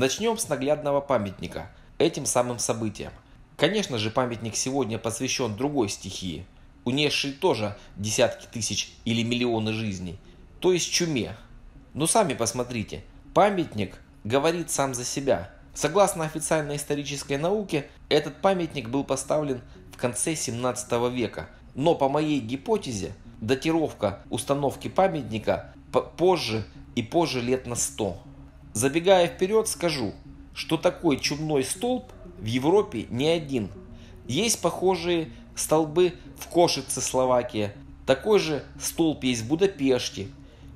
Начнем с наглядного памятника этим самым событием. Конечно же, памятник сегодня посвящен другой стихии, унесшей тоже десятки тысяч или миллионы жизней, то есть чуме. Но ну, сами посмотрите, памятник говорит сам за себя. Согласно официальной исторической науке, этот памятник был поставлен в конце 17 века, но по моей гипотезе, датировка установки памятника позже и позже лет на 100. Забегая вперед, скажу, что такой чумной столб в Европе не один. Есть похожие столбы в Кошице, Словакия. Такой же столб есть в Будапеште.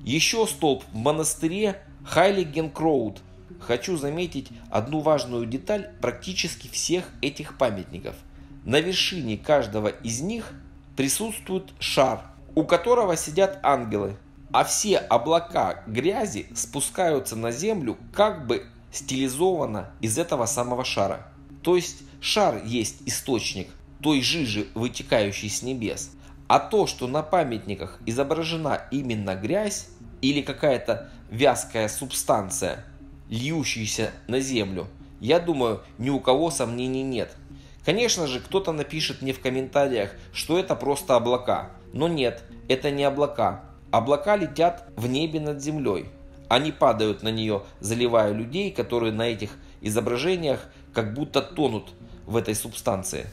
Еще столб в монастыре Хайлигенкроуд. Хочу заметить одну важную деталь практически всех этих памятников. На вершине каждого из них присутствует шар, у которого сидят ангелы а все облака грязи спускаются на Землю как бы стилизованно из этого самого шара. То есть шар есть источник той жижи, вытекающей с небес. А то, что на памятниках изображена именно грязь или какая-то вязкая субстанция, льющаяся на землю, я думаю, ни у кого сомнений нет. Конечно же, кто-то напишет мне в комментариях, что это просто облака. Но нет, это не облака. Облака летят в небе над землей. Они падают на нее, заливая людей, которые на этих изображениях как будто тонут в этой субстанции.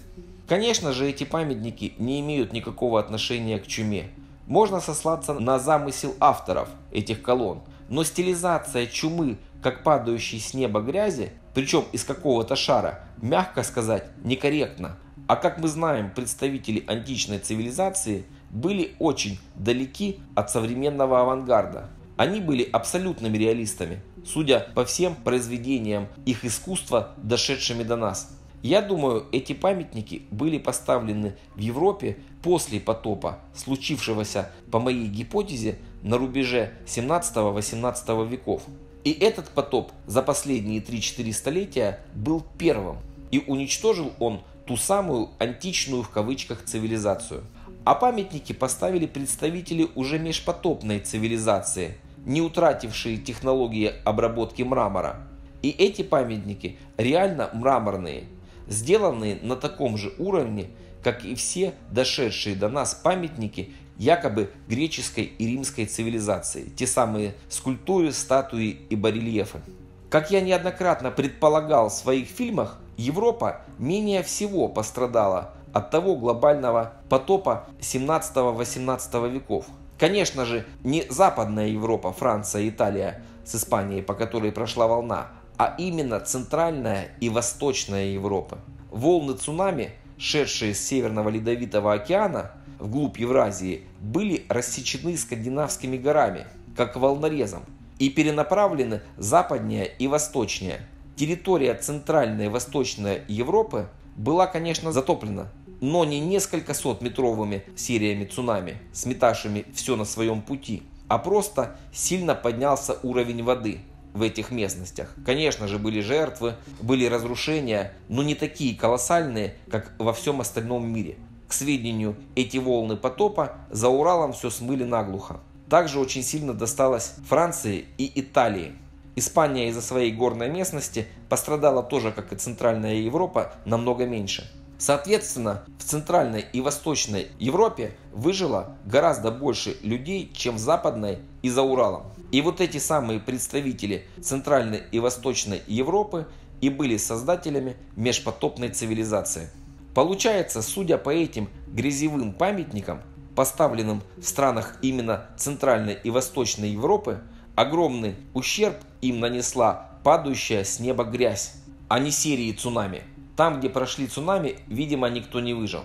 Конечно же, эти памятники не имеют никакого отношения к чуме. Можно сослаться на замысел авторов этих колонн, но стилизация чумы как падающей с неба грязи, причем из какого-то шара, мягко сказать, некорректно. А как мы знаем, представители античной цивилизации – были очень далеки от современного авангарда. Они были абсолютными реалистами, судя по всем произведениям их искусства, дошедшими до нас. Я думаю, эти памятники были поставлены в Европе после потопа, случившегося, по моей гипотезе, на рубеже 17-18 веков. И этот потоп за последние 3-4 столетия был первым, и уничтожил он ту самую античную в кавычках цивилизацию. А памятники поставили представители уже межпотопной цивилизации, не утратившие технологии обработки мрамора. И эти памятники реально мраморные, сделанные на таком же уровне, как и все дошедшие до нас памятники якобы греческой и римской цивилизации, те самые скульптуры, статуи и барельефы. Как я неоднократно предполагал в своих фильмах, Европа менее всего пострадала от того глобального потопа 17-18 веков. Конечно же, не Западная Европа, Франция, Италия с Испанией, по которой прошла волна, а именно Центральная и Восточная Европа. Волны цунами, шедшие с Северного Ледовитого океана вглубь Евразии, были рассечены скандинавскими горами, как волнорезом, и перенаправлены западнее и восточнее. Территория Центральной и Восточной Европы была, конечно, затоплена но не несколько сот метровыми сериями цунами, сметавшими все на своем пути, а просто сильно поднялся уровень воды в этих местностях. Конечно же, были жертвы, были разрушения, но не такие колоссальные, как во всем остальном мире. К сведению, эти волны потопа за Уралом все смыли наглухо. Также очень сильно досталось Франции и Италии. Испания из-за своей горной местности пострадала тоже, как и Центральная Европа, намного меньше. Соответственно, в Центральной и Восточной Европе выжило гораздо больше людей, чем в Западной и за Уралом. И вот эти самые представители Центральной и Восточной Европы и были создателями межпотопной цивилизации. Получается, судя по этим грязевым памятникам, поставленным в странах именно Центральной и Восточной Европы, огромный ущерб им нанесла падающая с неба грязь, а не серии цунами – там, где прошли цунами, видимо, никто не выжил.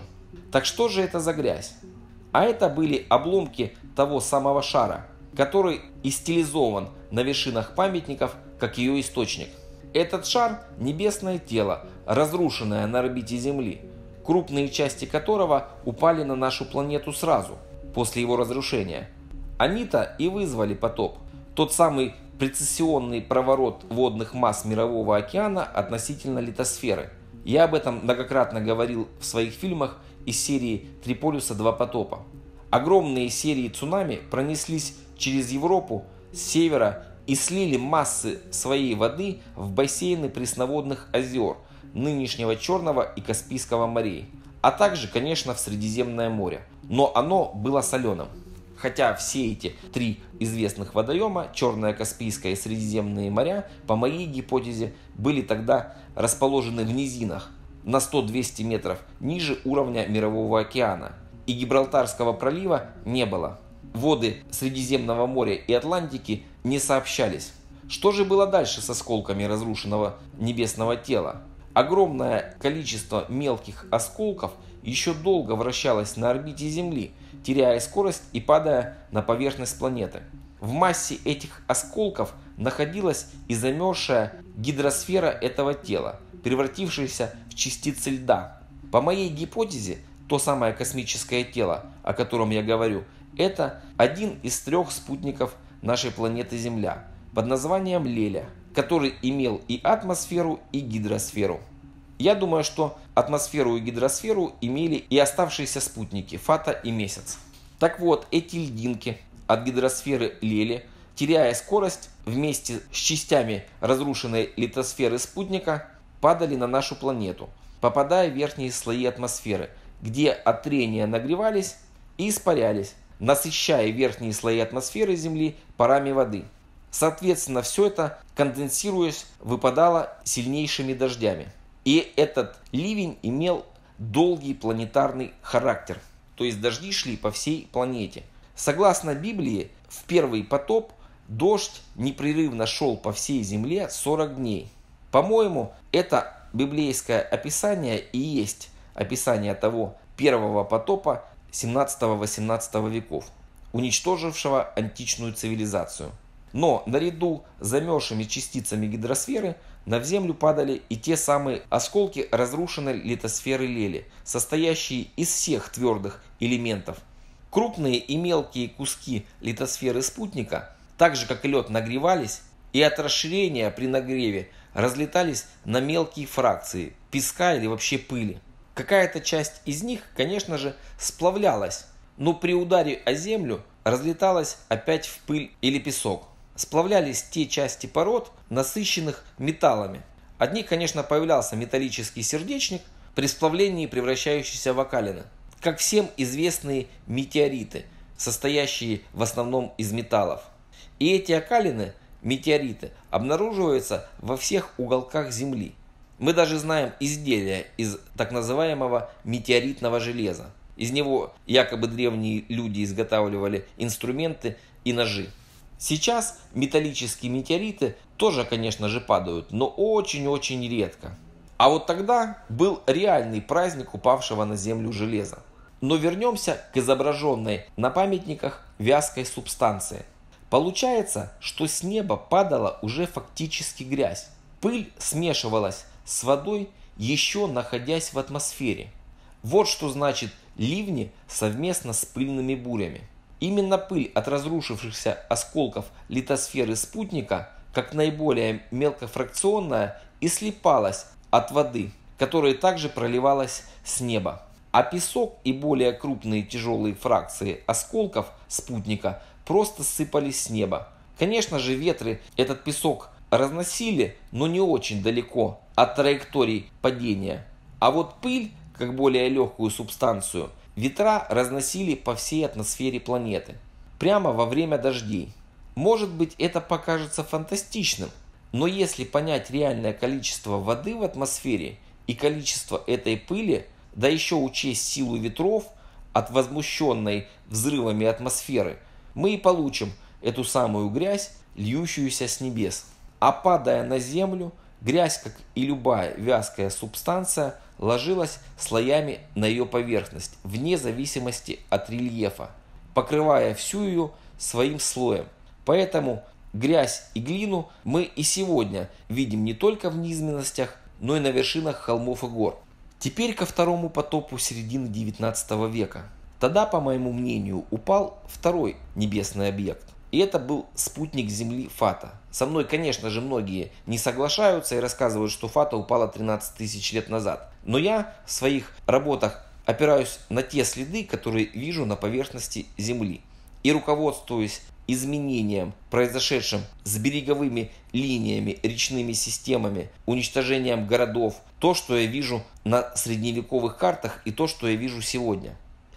Так что же это за грязь? А это были обломки того самого шара, который и стилизован на вершинах памятников как ее источник. Этот шар – небесное тело, разрушенное на орбите Земли, крупные части которого упали на нашу планету сразу, после его разрушения. Они-то и вызвали потоп, тот самый прецессионный проворот водных масс Мирового океана относительно литосферы – я об этом многократно говорил в своих фильмах из серии «Три полюса, два потопа». Огромные серии цунами пронеслись через Европу с севера и слили массы своей воды в бассейны пресноводных озер нынешнего Черного и Каспийского морей, а также, конечно, в Средиземное море. Но оно было соленым. Хотя все эти три известных водоема, Черное, Каспийское и Средиземные моря, по моей гипотезе, были тогда расположены в низинах на 100-200 метров ниже уровня Мирового океана. И Гибралтарского пролива не было. Воды Средиземного моря и Атлантики не сообщались. Что же было дальше с осколками разрушенного небесного тела? Огромное количество мелких осколков – еще долго вращалась на орбите Земли, теряя скорость и падая на поверхность планеты. В массе этих осколков находилась и замерзшая гидросфера этого тела, превратившаяся в частицы льда. По моей гипотезе, то самое космическое тело, о котором я говорю, это один из трех спутников нашей планеты Земля под названием Леля, который имел и атмосферу, и гидросферу. Я думаю, что атмосферу и гидросферу имели и оставшиеся спутники Фата и Месяц. Так вот, эти льдинки от гидросферы Лели, теряя скорость, вместе с частями разрушенной литосферы спутника падали на нашу планету, попадая в верхние слои атмосферы, где от трения нагревались и испарялись, насыщая верхние слои атмосферы Земли парами воды. Соответственно, все это, конденсируясь, выпадало сильнейшими дождями. И этот ливень имел долгий планетарный характер. То есть дожди шли по всей планете. Согласно Библии, в первый потоп дождь непрерывно шел по всей Земле 40 дней. По-моему, это библейское описание и есть описание того первого потопа 17-18 веков, уничтожившего античную цивилизацию. Но наряду с замерзшими частицами гидросферы на землю падали и те самые осколки разрушенной литосферы Лели, состоящие из всех твердых элементов. Крупные и мелкие куски литосферы спутника, так же как и лед, нагревались и от расширения при нагреве разлетались на мелкие фракции песка или вообще пыли. Какая-то часть из них, конечно же, сплавлялась, но при ударе о землю разлеталась опять в пыль или песок сплавлялись те части пород, насыщенных металлами. От них, конечно, появлялся металлический сердечник, при сплавлении превращающийся в окалины, как всем известные метеориты, состоящие в основном из металлов. И эти окалины, метеориты, обнаруживаются во всех уголках Земли. Мы даже знаем изделия из так называемого метеоритного железа. Из него якобы древние люди изготавливали инструменты и ножи. Сейчас металлические метеориты тоже, конечно же, падают, но очень-очень редко. А вот тогда был реальный праздник упавшего на землю железа. Но вернемся к изображенной на памятниках вязкой субстанции. Получается, что с неба падала уже фактически грязь. Пыль смешивалась с водой, еще находясь в атмосфере. Вот что значит ливни совместно с пыльными бурями. Именно пыль от разрушившихся осколков литосферы спутника, как наиболее мелкофракционная, и слипалась от воды, которая также проливалась с неба. А песок и более крупные тяжелые фракции осколков спутника просто сыпались с неба. Конечно же ветры этот песок разносили, но не очень далеко от траекторий падения. А вот пыль, как более легкую субстанцию, Ветра разносили по всей атмосфере планеты. Прямо во время дождей. Может быть это покажется фантастичным, но если понять реальное количество воды в атмосфере и количество этой пыли, да еще учесть силу ветров от возмущенной взрывами атмосферы, мы и получим эту самую грязь, льющуюся с небес. А падая на землю – Грязь, как и любая вязкая субстанция, ложилась слоями на ее поверхность, вне зависимости от рельефа, покрывая всю ее своим слоем. Поэтому грязь и глину мы и сегодня видим не только в низменностях, но и на вершинах холмов и гор. Теперь ко второму потопу середины 19 века. Тогда, по моему мнению, упал второй небесный объект. И это был спутник Земли Фата. Со мной, конечно же, многие не соглашаются и рассказывают, что Фата упала 13 тысяч лет назад. Но я в своих работах опираюсь на те следы, которые вижу на поверхности Земли. И руководствуясь изменением, произошедшим с береговыми линиями, речными системами, уничтожением городов, то, что я вижу на средневековых картах и то, что я вижу сегодня.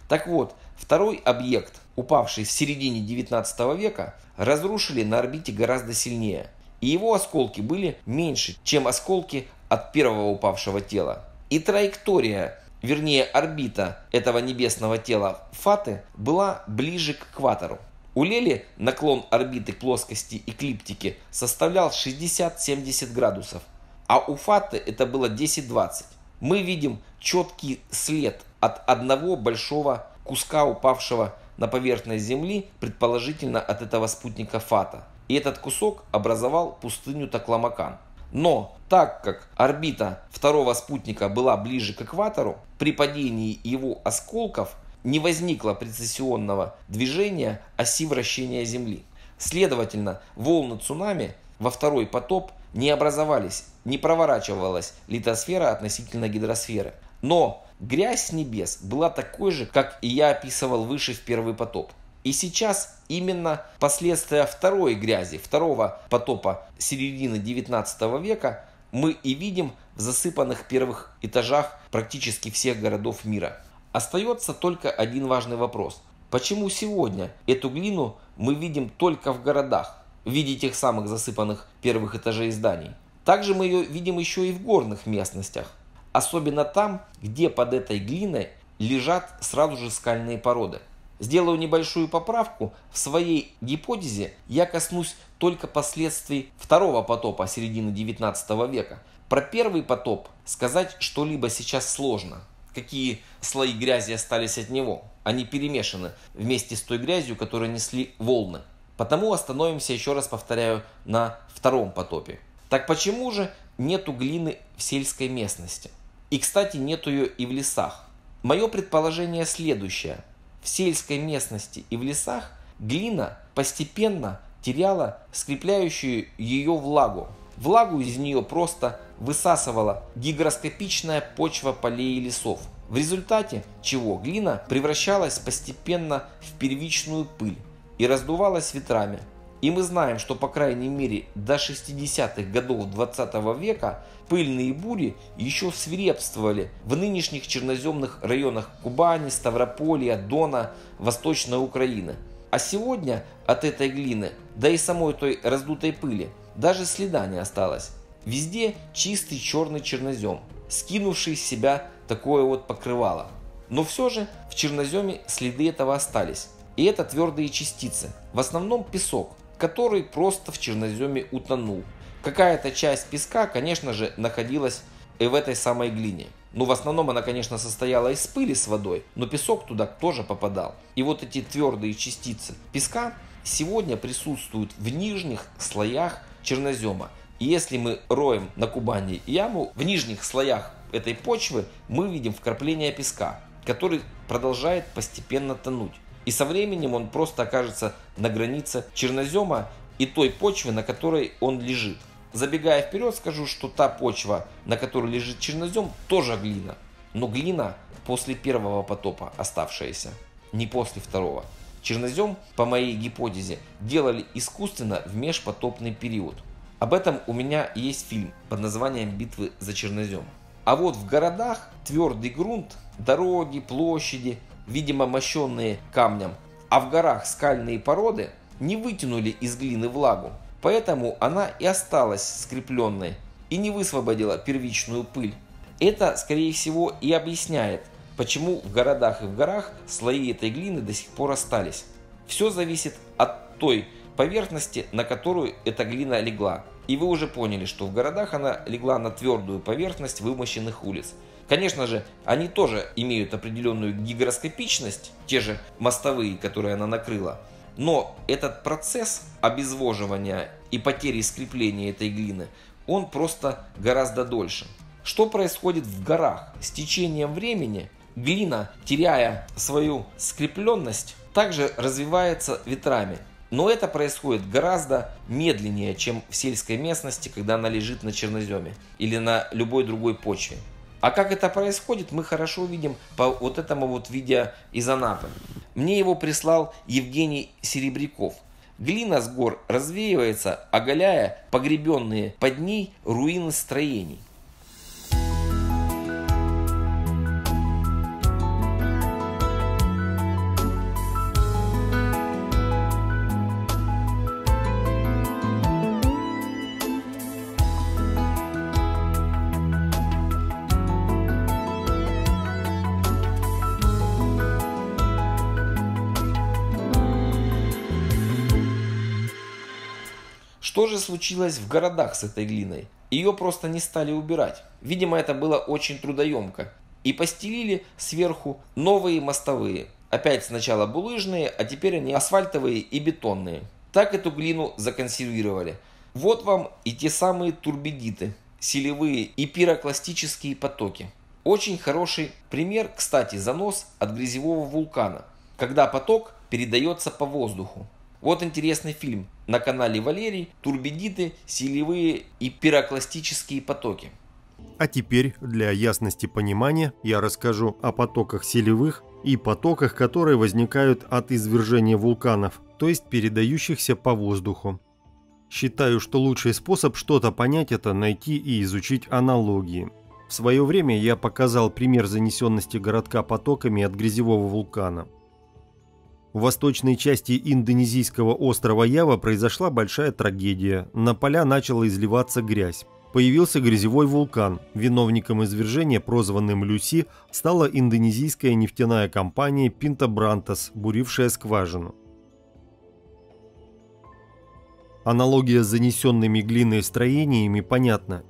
Так вот, Второй объект, упавший в середине 19 века, разрушили на орбите гораздо сильнее, и его осколки были меньше, чем осколки от первого упавшего тела. И траектория, вернее орбита этого небесного тела Фаты была ближе к экватору. У Лели наклон орбиты плоскости эклиптики составлял 60-70 градусов, а у Фаты это было 10-20. Мы видим четкий след от одного большого куска упавшего на поверхность Земли, предположительно от этого спутника Фата. И этот кусок образовал пустыню Такламакан. Но так как орбита второго спутника была ближе к экватору, при падении его осколков не возникло прецессионного движения оси вращения Земли. Следовательно, волны цунами во второй потоп не образовались, не проворачивалась литосфера относительно гидросферы. Но Грязь с небес была такой же, как и я описывал выше в первый потоп. И сейчас именно последствия второй грязи, второго потопа середины 19 века мы и видим в засыпанных первых этажах практически всех городов мира. Остается только один важный вопрос. Почему сегодня эту глину мы видим только в городах, в виде тех самых засыпанных первых этажей зданий? Также мы ее видим еще и в горных местностях. Особенно там, где под этой глиной лежат сразу же скальные породы. Сделаю небольшую поправку. В своей гипотезе я коснусь только последствий второго потопа середины 19 века. Про первый потоп сказать что-либо сейчас сложно. Какие слои грязи остались от него? Они перемешаны вместе с той грязью, которую несли волны. Потому остановимся, еще раз повторяю, на втором потопе. Так почему же нету глины в сельской местности? И, кстати, нет ее и в лесах. Мое предположение следующее. В сельской местности и в лесах глина постепенно теряла скрепляющую ее влагу. Влагу из нее просто высасывала гигроскопичная почва полей и лесов, в результате чего глина превращалась постепенно в первичную пыль и раздувалась ветрами, и мы знаем, что по крайней мере до 60-х годов 20 -го века пыльные бури еще свирепствовали в нынешних черноземных районах Кубани, Ставрополья, Дона, Восточной Украины. А сегодня от этой глины, да и самой той раздутой пыли, даже следа не осталось. Везде чистый черный чернозем, скинувший из себя такое вот покрывало. Но все же в черноземе следы этого остались. И это твердые частицы, в основном песок, который просто в черноземе утонул. Какая-то часть песка, конечно же, находилась и в этой самой глине. Ну, в основном она, конечно, состояла из пыли с водой, но песок туда тоже попадал. И вот эти твердые частицы песка сегодня присутствуют в нижних слоях чернозема. И если мы роем на Кубани яму, в нижних слоях этой почвы мы видим вкрапление песка, который продолжает постепенно тонуть. И со временем он просто окажется на границе чернозема и той почвы, на которой он лежит. Забегая вперед, скажу, что та почва, на которой лежит чернозем, тоже глина. Но глина после первого потопа оставшаяся, не после второго. Чернозем, по моей гипотезе, делали искусственно в межпотопный период. Об этом у меня есть фильм под названием «Битвы за чернозем». А вот в городах твердый грунт, дороги, площади, видимо мощенные камнем, а в горах скальные породы не вытянули из глины влагу, поэтому она и осталась скрепленной и не высвободила первичную пыль. Это, скорее всего, и объясняет, почему в городах и в горах слои этой глины до сих пор остались. Все зависит от той поверхности, на которую эта глина легла. И вы уже поняли, что в городах она легла на твердую поверхность вымощенных улиц – Конечно же, они тоже имеют определенную гигроскопичность, те же мостовые, которые она накрыла. Но этот процесс обезвоживания и потери скрепления этой глины, он просто гораздо дольше. Что происходит в горах? С течением времени глина, теряя свою скрепленность, также развивается ветрами. Но это происходит гораздо медленнее, чем в сельской местности, когда она лежит на черноземе или на любой другой почве. А как это происходит, мы хорошо видим по вот этому вот видео из Анапы. Мне его прислал Евгений Серебряков. Глина с гор развеивается, оголяя погребенные под ней руины строений. случилось в городах с этой глиной. Ее просто не стали убирать. Видимо, это было очень трудоемко. И постелили сверху новые мостовые. Опять сначала булыжные, а теперь они асфальтовые и бетонные. Так эту глину законсервировали. Вот вам и те самые турбидиты, селевые и пирокластические потоки. Очень хороший пример, кстати, занос от грязевого вулкана, когда поток передается по воздуху. Вот интересный фильм на канале Валерий «Турбидиты, селевые и пирокластические потоки». А теперь, для ясности понимания, я расскажу о потоках селевых и потоках, которые возникают от извержения вулканов, то есть передающихся по воздуху. Считаю, что лучший способ что-то понять – это найти и изучить аналогии. В свое время я показал пример занесенности городка потоками от грязевого вулкана – в восточной части индонезийского острова Ява произошла большая трагедия. На поля начала изливаться грязь. Появился грязевой вулкан. Виновником извержения, прозванным Люси, стала индонезийская нефтяная компания Пинта Брантас, бурившая скважину. Аналогия с занесенными глиной строениями понятна.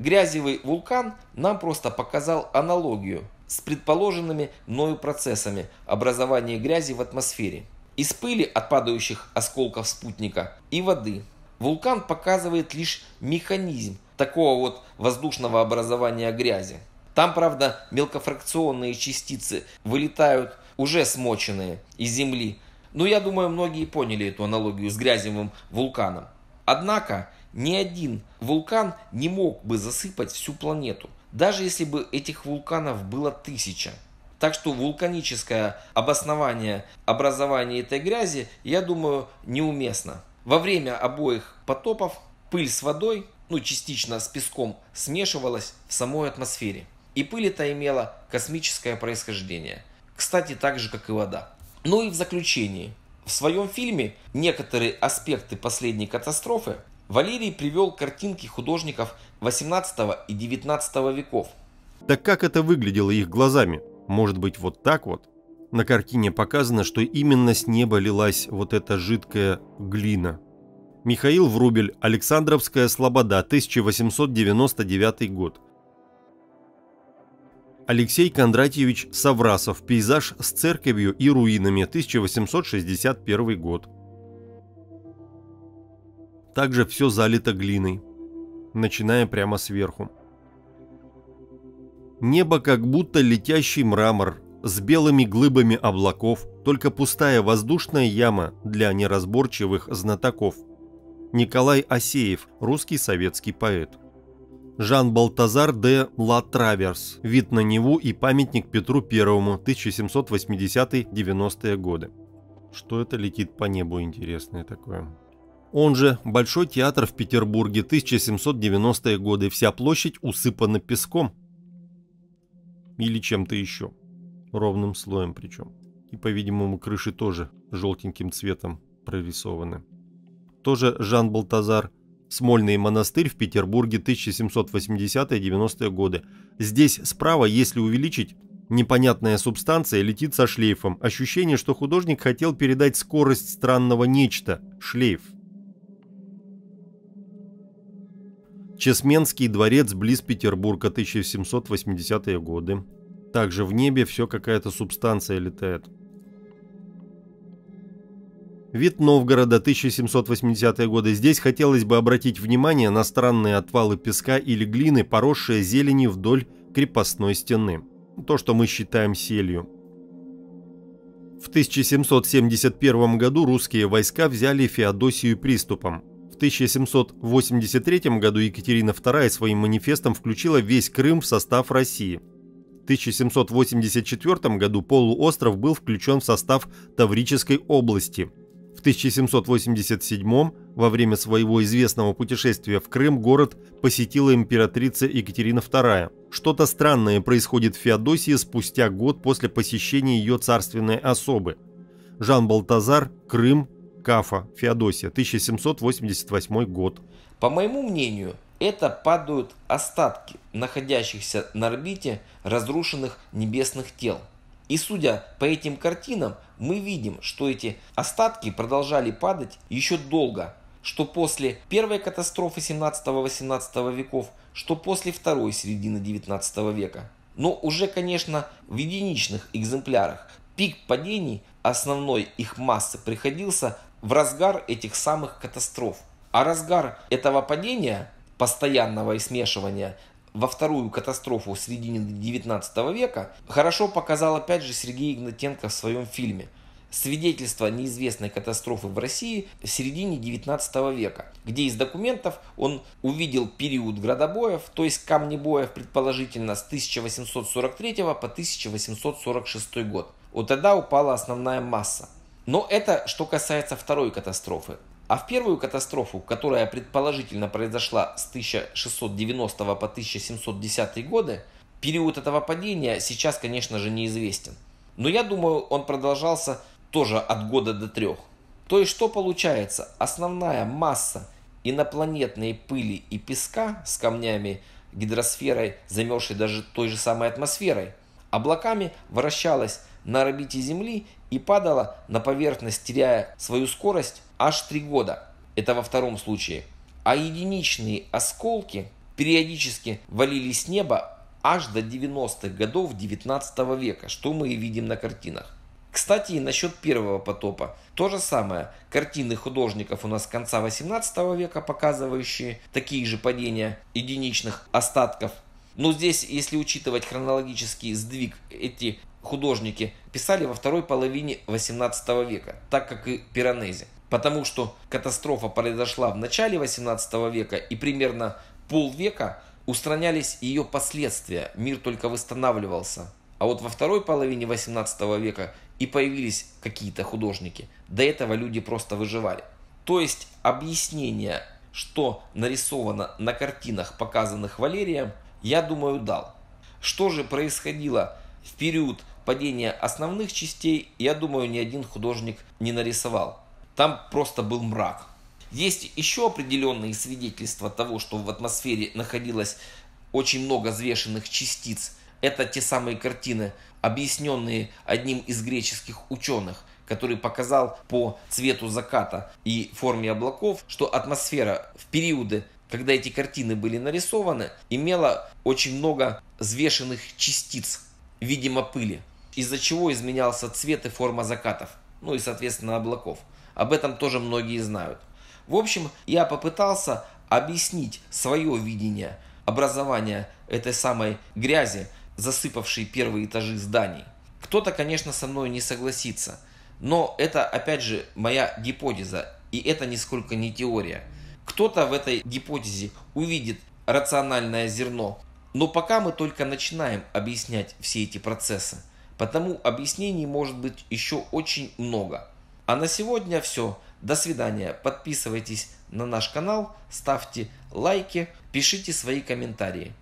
Грязевый вулкан нам просто показал аналогию – с предположенными мною процессами образования грязи в атмосфере, из пыли от падающих осколков спутника и воды. Вулкан показывает лишь механизм такого вот воздушного образования грязи. Там, правда, мелкофракционные частицы вылетают уже смоченные из земли, но я думаю, многие поняли эту аналогию с грязевым вулканом. Однако, ни один вулкан не мог бы засыпать всю планету. Даже если бы этих вулканов было тысяча. Так что вулканическое обоснование образования этой грязи, я думаю, неуместно. Во время обоих потопов пыль с водой, ну частично с песком, смешивалась в самой атмосфере. И пыль это имела космическое происхождение. Кстати, так же, как и вода. Ну и в заключении. В своем фильме некоторые аспекты последней катастрофы Валерий привел картинки художников 18 и 19 веков. Так как это выглядело их глазами? Может быть вот так вот? На картине показано, что именно с неба лилась вот эта жидкая глина. Михаил Врубель, Александровская слобода, 1899 год. Алексей Кондратьевич Саврасов, пейзаж с церковью и руинами, 1861 год также все залито глиной, начиная прямо сверху. Небо как будто летящий мрамор с белыми глыбами облаков, только пустая воздушная яма для неразборчивых знатоков. Николай Асеев, русский советский поэт. Жан Балтазар де Ла Траверс. Вид на Неву и памятник Петру Первому, 1780-90-е годы. Что это летит по небу интересное такое? он же Большой театр в Петербурге 1790-е годы, вся площадь усыпана песком. Или чем-то еще. Ровным слоем причем. И, по-видимому, крыши тоже желтеньким цветом прорисованы. Тоже Жан Балтазар. Смольный монастырь в Петербурге 1780-90-е годы. Здесь справа, если увеличить, непонятная субстанция летит со шлейфом. Ощущение, что художник хотел передать скорость странного нечто – шлейф – Чесменский дворец близ Петербурга, 1780-е годы. Также в небе все какая-то субстанция летает. Вид Новгорода, 1780-е годы. Здесь хотелось бы обратить внимание на странные отвалы песка или глины, поросшие зеленью вдоль крепостной стены. То, что мы считаем селью. В 1771 году русские войска взяли Феодосию приступом. В 1783 году Екатерина II своим манифестом включила весь Крым в состав России. В 1784 году полуостров был включен в состав Таврической области. В 1787 во время своего известного путешествия в Крым город посетила императрица Екатерина II. Что-то странное происходит в Феодосии спустя год после посещения ее царственной особы. Жан Балтазар, Крым, Кафа, Феодосия, 1788 год. По моему мнению, это падают остатки находящихся на орбите разрушенных небесных тел. И судя по этим картинам, мы видим, что эти остатки продолжали падать еще долго, что после первой катастрофы 17-18 веков, что после второй середины 19 века. Но уже, конечно, в единичных экземплярах пик падений основной их массы приходился в разгар этих самых катастроф. А разгар этого падения постоянного и смешивания во вторую катастрофу в середине 19 века хорошо показал опять же Сергей Игнатенко в своем фильме свидетельство неизвестной катастрофы в России в середине 19 века, где из документов он увидел период градобоев, то есть камнебоев, предположительно, с 1843 по 1846 год. Вот тогда упала основная масса. Но это что касается второй катастрофы. А в первую катастрофу, которая предположительно произошла с 1690 по 1710 годы, период этого падения сейчас, конечно же, неизвестен. Но я думаю, он продолжался тоже от года до трех. То есть что получается? Основная масса инопланетной пыли и песка с камнями, гидросферой, замерзшей даже той же самой атмосферой, облаками вращалась на орбите Земли и падала на поверхность, теряя свою скорость аж три года. Это во втором случае. А единичные осколки периодически валились с неба аж до 90-х годов 19 века, что мы и видим на картинах. Кстати, и насчет первого потопа. То же самое. Картины художников у нас конца 18 века, показывающие такие же падения единичных остатков. Но здесь, если учитывать хронологический сдвиг, эти художники писали во второй половине 18 века, так как и Пиранези. Потому что катастрофа произошла в начале 18 века и примерно полвека устранялись ее последствия, мир только восстанавливался. А вот во второй половине 18 века и появились какие-то художники. До этого люди просто выживали. То есть объяснение, что нарисовано на картинах, показанных Валерием, я думаю, дал. Что же происходило в период падение основных частей, я думаю, ни один художник не нарисовал. Там просто был мрак. Есть еще определенные свидетельства того, что в атмосфере находилось очень много взвешенных частиц. Это те самые картины, объясненные одним из греческих ученых, который показал по цвету заката и форме облаков, что атмосфера в периоды, когда эти картины были нарисованы, имела очень много взвешенных частиц, видимо, пыли из-за чего изменялся цвет и форма закатов, ну и, соответственно, облаков. Об этом тоже многие знают. В общем, я попытался объяснить свое видение образования этой самой грязи, засыпавшей первые этажи зданий. Кто-то, конечно, со мной не согласится, но это, опять же, моя гипотеза, и это нисколько не теория. Кто-то в этой гипотезе увидит рациональное зерно, но пока мы только начинаем объяснять все эти процессы. Потому объяснений может быть еще очень много. А на сегодня все. До свидания. Подписывайтесь на наш канал, ставьте лайки, пишите свои комментарии.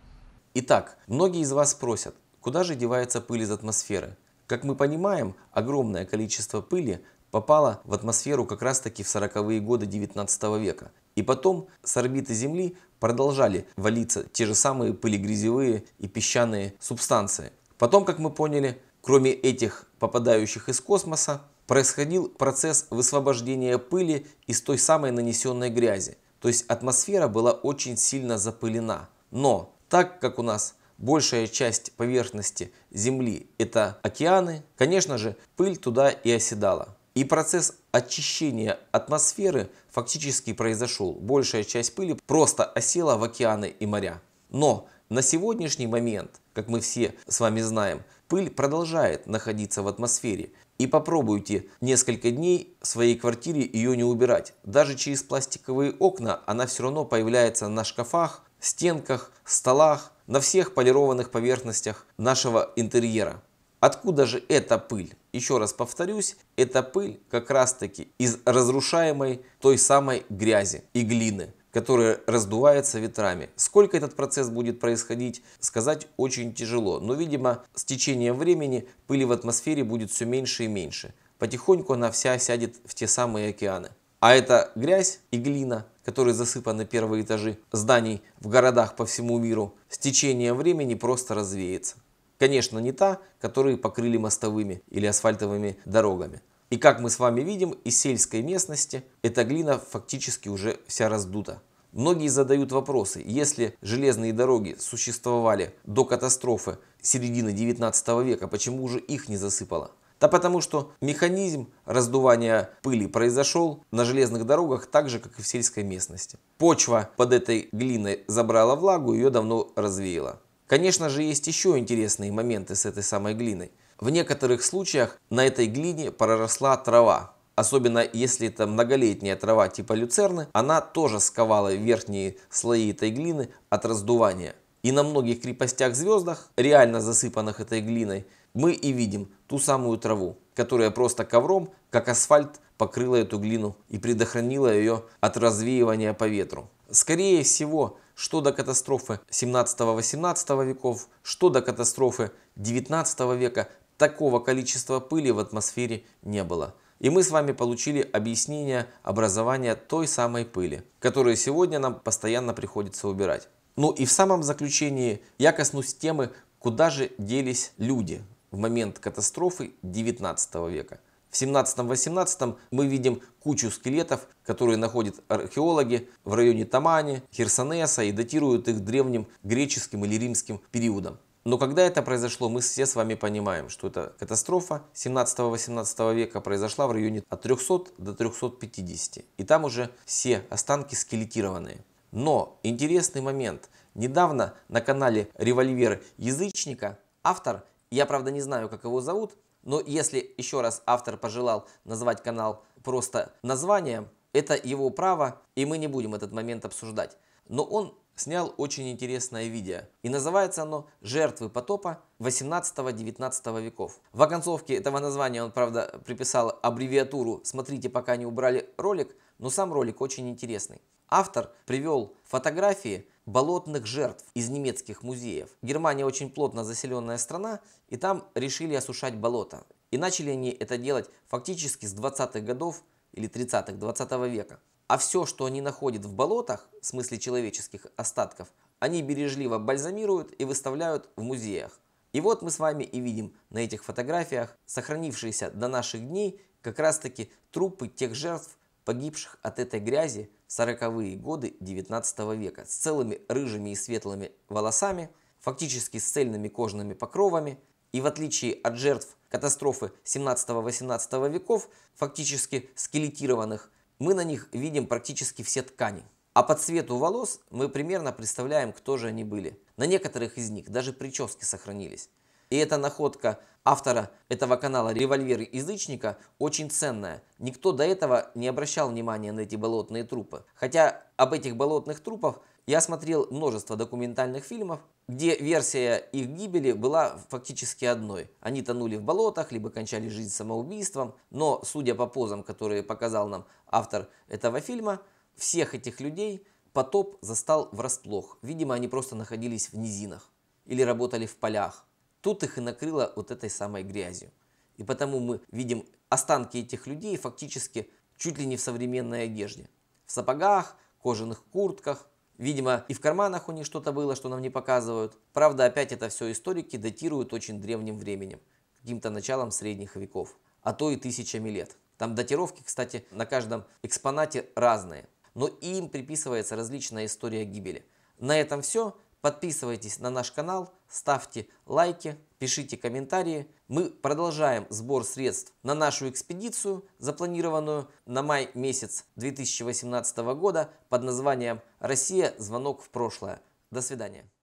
Итак, многие из вас спросят, куда же девается пыль из атмосферы? Как мы понимаем, огромное количество пыли попало в атмосферу как раз таки в 40-е годы 19 века. И потом с орбиты Земли продолжали валиться те же самые пылегрязевые и песчаные субстанции. Потом, как мы поняли, Кроме этих попадающих из космоса, происходил процесс высвобождения пыли из той самой нанесенной грязи. То есть атмосфера была очень сильно запылена. Но так как у нас большая часть поверхности Земли это океаны, конечно же пыль туда и оседала. И процесс очищения атмосферы фактически произошел. Большая часть пыли просто осела в океаны и моря. Но на сегодняшний момент, как мы все с вами знаем, Пыль продолжает находиться в атмосфере. И попробуйте несколько дней в своей квартире ее не убирать. Даже через пластиковые окна она все равно появляется на шкафах, стенках, столах, на всех полированных поверхностях нашего интерьера. Откуда же эта пыль? Еще раз повторюсь, эта пыль как раз таки из разрушаемой той самой грязи и глины которое раздувается ветрами. Сколько этот процесс будет происходить, сказать очень тяжело, но, видимо, с течением времени пыли в атмосфере будет все меньше и меньше. Потихоньку она вся сядет в те самые океаны. А эта грязь и глина, которой засыпаны первые этажи зданий в городах по всему миру, с течением времени просто развеется. Конечно, не та, которые покрыли мостовыми или асфальтовыми дорогами, и как мы с вами видим, из сельской местности эта глина фактически уже вся раздута. Многие задают вопросы, если железные дороги существовали до катастрофы середины 19 века, почему же их не засыпало? Да потому что механизм раздувания пыли произошел на железных дорогах так же, как и в сельской местности. Почва под этой глиной забрала влагу, и ее давно развеяла. Конечно же, есть еще интересные моменты с этой самой глиной. В некоторых случаях на этой глине проросла трава. Особенно если это многолетняя трава типа люцерны, она тоже сковала верхние слои этой глины от раздувания. И на многих крепостях-звездах, реально засыпанных этой глиной, мы и видим ту самую траву, которая просто ковром, как асфальт, покрыла эту глину и предохранила ее от развеивания по ветру. Скорее всего, что до катастрофы 17-18 веков, что до катастрофы 19 века, Такого количества пыли в атмосфере не было. И мы с вами получили объяснение образования той самой пыли, которую сегодня нам постоянно приходится убирать. Ну и в самом заключении я коснусь темы, куда же делись люди в момент катастрофы 19 века. В 17-18 мы видим кучу скелетов, которые находят археологи в районе Тамани, Херсонеса и датируют их древним греческим или римским периодом. Но когда это произошло, мы все с вами понимаем, что эта катастрофа 17-18 века произошла в районе от 300 до 350. И там уже все останки скелетированные. Но интересный момент. Недавно на канале «Револьвер язычника» автор, я правда не знаю, как его зовут, но если еще раз автор пожелал назвать канал просто названием, это его право, и мы не будем этот момент обсуждать. Но он снял очень интересное видео. И называется оно «Жертвы потопа 18-19 веков». В оконцовке этого названия он, правда, приписал аббревиатуру «Смотрите, пока не убрали ролик», но сам ролик очень интересный. Автор привел фотографии болотных жертв из немецких музеев. Германия очень плотно заселенная страна, и там решили осушать болото. И начали они это делать фактически с 20-х годов или 30-х 20 века. А все, что они находят в болотах, в смысле человеческих остатков, они бережливо бальзамируют и выставляют в музеях. И вот мы с вами и видим на этих фотографиях сохранившиеся до наших дней как раз таки трупы тех жертв, погибших от этой грязи в 40-е годы 19 века с целыми рыжими и светлыми волосами, фактически с цельными кожными покровами. И в отличие от жертв катастрофы 17-18 веков, фактически скелетированных мы на них видим практически все ткани. А по цвету волос мы примерно представляем, кто же они были. На некоторых из них даже прически сохранились. И эта находка автора этого канала «Револьвер язычника» очень ценная. Никто до этого не обращал внимания на эти болотные трупы. Хотя об этих болотных трупах – я смотрел множество документальных фильмов, где версия их гибели была фактически одной. Они тонули в болотах, либо кончали жизнь самоубийством, но судя по позам, которые показал нам автор этого фильма, всех этих людей потоп застал врасплох. Видимо, они просто находились в низинах или работали в полях. Тут их и накрыло вот этой самой грязью. И потому мы видим останки этих людей фактически чуть ли не в современной одежде. В сапогах, кожаных куртках, Видимо, и в карманах у них что-то было, что нам не показывают. Правда, опять это все историки датируют очень древним временем, каким-то началом средних веков, а то и тысячами лет. Там датировки, кстати, на каждом экспонате разные, но им приписывается различная история гибели. На этом все. Подписывайтесь на наш канал, ставьте лайки, пишите комментарии. Мы продолжаем сбор средств на нашу экспедицию, запланированную на май месяц 2018 года под названием «Россия. Звонок в прошлое». До свидания.